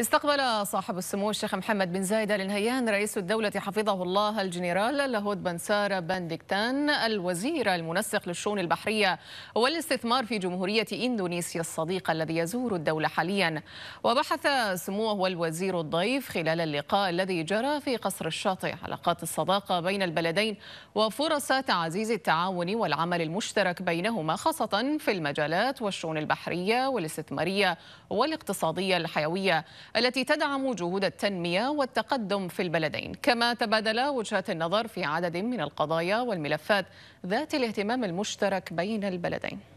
استقبل صاحب السمو الشيخ محمد بن زايد ال نهيان رئيس الدولة حفظه الله الجنرال لاهوت بنسار بانديكتان الوزير المنسق للشؤون البحرية والاستثمار في جمهورية إندونيسيا الصديقة الذي يزور الدولة حاليا وبحث سموه والوزير الضيف خلال اللقاء الذي جرى في قصر الشاطئ علاقات الصداقة بين البلدين وفرص تعزيز التعاون والعمل المشترك بينهما خاصة في المجالات والشؤون البحرية والاستثمارية والاقتصادية الحيوية التي تدعم جهود التنمية والتقدم في البلدين كما تبادل وجهات النظر في عدد من القضايا والملفات ذات الاهتمام المشترك بين البلدين